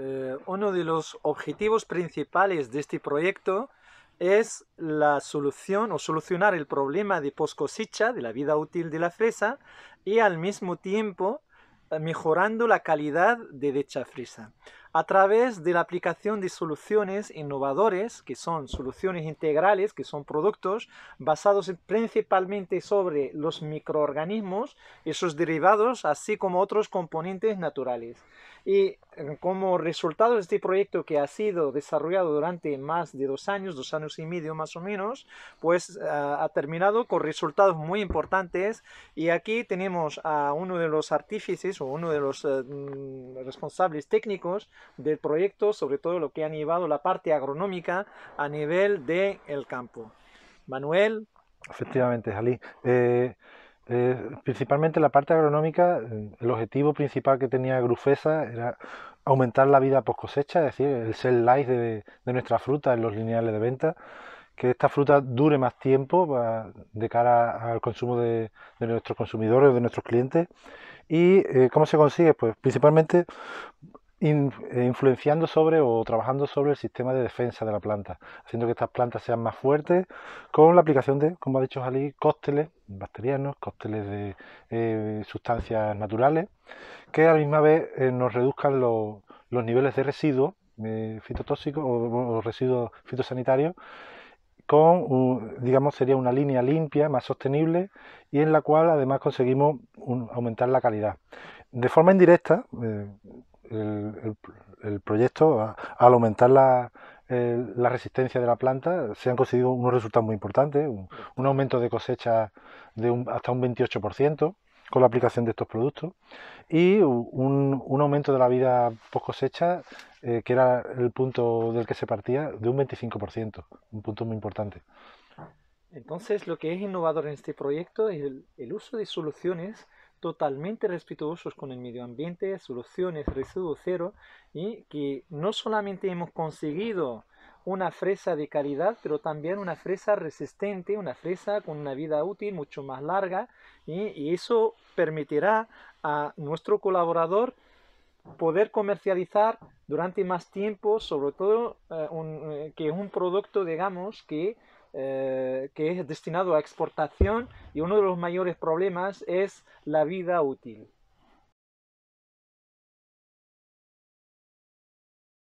Eh, uno de los objetivos principales de este proyecto es la solución o solucionar el problema de poscosecha, de la vida útil de la fresa, y al mismo tiempo eh, mejorando la calidad de dicha fresa a través de la aplicación de soluciones innovadores, que son soluciones integrales, que son productos basados principalmente sobre los microorganismos y sus derivados, así como otros componentes naturales. Y eh, como resultado de este proyecto que ha sido desarrollado durante más de dos años, dos años y medio más o menos, pues eh, ha terminado con resultados muy importantes. Y aquí tenemos a uno de los artífices o uno de los eh, mm, responsables técnicos del proyecto, sobre todo lo que ha llevado la parte agronómica a nivel del el campo. Manuel. Efectivamente, Jalí. Eh, eh, principalmente la parte agronómica, eh, el objetivo principal que tenía Grufesa era aumentar la vida post cosecha, es decir, el sell life de, nuestra fruta en los lineales de venta que esta fruta dure más tiempo de cara al consumo de, nuestros consumidores, de nuestros clientes. ¿Y cómo se consigue? Pues principalmente eh, influenciando sobre o trabajando sobre el sistema de defensa de la planta, haciendo que estas plantas sean más fuertes con la aplicación de, como ha dicho Jalí, cócteles bacterianos, cócteles de eh, sustancias naturales, que a la misma vez eh, nos reduzcan los niveles de residuos fitotóxicos o, residuos fitosanitarios con, digamos, sería una línea limpia, más sostenible y en la cual además conseguimos aumentar la calidad. De forma indirecta, el, el, proyecto, a, al aumentar la, la, resistencia de la planta, se han conseguido unos resultados muy importantes, un, aumento de cosecha de hasta un 28% con la aplicación de estos productos y un, un aumento de la vida post cosecha eh, que era el punto del que se partía de un 25%, un punto muy importante. Entonces lo que es innovador en este proyecto es el, el uso de soluciones totalmente respetuosos con el medio ambiente, soluciones residuo cero y que no solamente hemos conseguido una fresa de calidad, pero también una fresa resistente, una fresa con una vida útil mucho más larga y, eso permitirá a nuestro colaborador poder comercializar durante más tiempo, sobre todo eh, eh, que es un producto, digamos, que eh, que es destinado a exportación y uno de los mayores problemas es la vida útil.